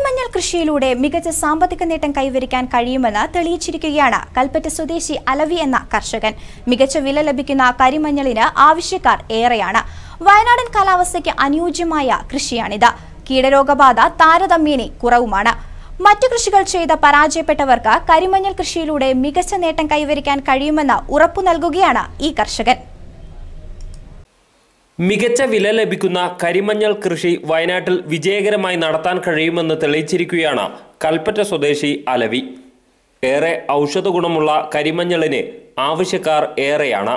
കരിമഞ്ഞൾ കൃഷിയിലൂടെ മികച്ച സാമ്പത്തിക നേട്ടം കൈവരിക്കാൻ കഴിയുമെന്ന് തെളിയിച്ചിരിക്കുകയാണ് കൽപ്പറ്റ സ്വദേശി അലവി എന്ന കർഷകൻ മികച്ച വില ലഭിക്കുന്ന കരിമഞ്ഞളിന് ആവശ്യക്കാർ ഏറെയാണ് വയനാടൻ കാലാവസ്ഥയ്ക്ക് അനുയോജ്യമായ കൃഷിയാണിത് കീടരോഗബാധ താരതമ്യേനെ കുറവുമാണ് മറ്റു കൃഷികൾ ചെയ്ത പരാജയപ്പെട്ടവർക്ക് കരിമഞ്ഞൾ കൃഷിയിലൂടെ മികച്ച നേട്ടം കൈവരിക്കാൻ കഴിയുമെന്ന് ഉറപ്പു നൽകുകയാണ് ഈ കർഷകൻ മികച്ച വില ലഭിക്കുന്ന കരിമഞ്ഞൾ കൃഷി വയനാട്ടിൽ വിജയകരമായി നടത്താൻ കഴിയുമെന്ന് തെളിയിച്ചിരിക്കുകയാണ് കൽപ്പറ്റ സ്വദേശി അലവി ഏറെ ഔഷധ ഗുണമുള്ള കരിമഞ്ഞളിന് ആവശ്യക്കാർ ഏറെയാണ്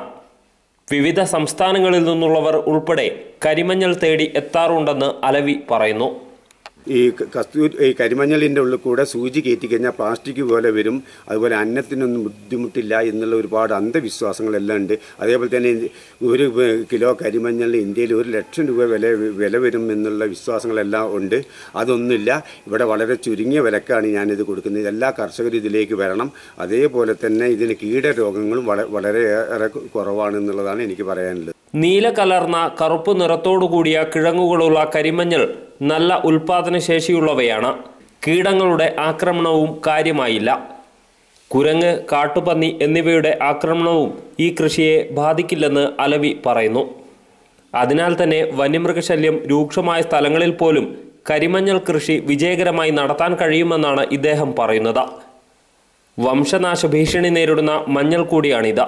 വിവിധ സംസ്ഥാനങ്ങളിൽ നിന്നുള്ളവർ ഉൾപ്പെടെ കരിമഞ്ഞൾ തേടി എത്താറുണ്ടെന്ന് അലവി പറയുന്നു ഈ കസ്തൂരി ഈ കരിമഞ്ഞളിൻ്റെ ഉള്ളിൽ കൂടെ സൂചി കയറ്റി കഴിഞ്ഞാൽ പ്ലാസ്റ്റിക് പോലെ വരും അതുപോലെ അന്നത്തിനൊന്നും ബുദ്ധിമുട്ടില്ല എന്നുള്ള ഒരുപാട് അന്ധവിശ്വാസങ്ങളെല്ലാം ഉണ്ട് അതേപോലെ തന്നെ ഒരു കിലോ കരിമഞ്ഞളിന് ഇന്ത്യയിൽ ഒരു ലക്ഷം രൂപ വില വില വരും എന്നുള്ള വിശ്വാസങ്ങളെല്ലാം ഉണ്ട് അതൊന്നുമില്ല ഇവിടെ വളരെ ചുരുങ്ങിയ വിലക്കാണ് ഞാനിത് കൊടുക്കുന്നത് എല്ലാ കർഷകരും ഇതിലേക്ക് വരണം അതേപോലെ തന്നെ ഇതിന് കീടരോഗങ്ങളും വളരെ വളരെയേറെ കുറവാണ് എന്നുള്ളതാണ് എനിക്ക് പറയാനുള്ളത് നീല കലർന്ന കറുപ്പ് നിറത്തോടു കൂടിയ കിഴങ്ങുകളുള്ള കരിമഞ്ഞൾ നല്ല ഉൽപാദനശേഷിയുള്ളവയാണ് കീടങ്ങളുടെ ആക്രമണവും കാര്യമായില്ല കുരങ്ങ് കാട്ടുപന്നി എന്നിവയുടെ ആക്രമണവും ഈ കൃഷിയെ ബാധിക്കില്ലെന്ന് അലവി പറയുന്നു അതിനാൽ തന്നെ വന്യമൃഗശല്യം രൂക്ഷമായ സ്ഥലങ്ങളിൽ പോലും കരിമഞ്ഞൾ കൃഷി വിജയകരമായി നടത്താൻ കഴിയുമെന്നാണ് ഇദ്ദേഹം പറയുന്നത് വംശനാശ ഭീഷണി നേരിടുന്ന മഞ്ഞൾ കൂടിയാണിത്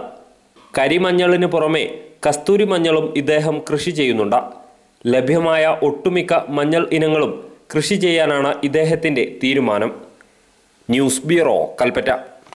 കരിമഞ്ഞളിന് പുറമെ കസ്തൂരി മഞ്ഞളും ഇദ്ദേഹം കൃഷി ചെയ്യുന്നുണ്ട് ലഭ്യമായ ഒട്ടുമിക്ക മഞ്ഞൾ ഇനങ്ങളും കൃഷി ചെയ്യാനാണ് ഇദ്ദേഹത്തിൻ്റെ തീരുമാനം ന്യൂസ് ബ്യൂറോ കൽപ്പറ്റ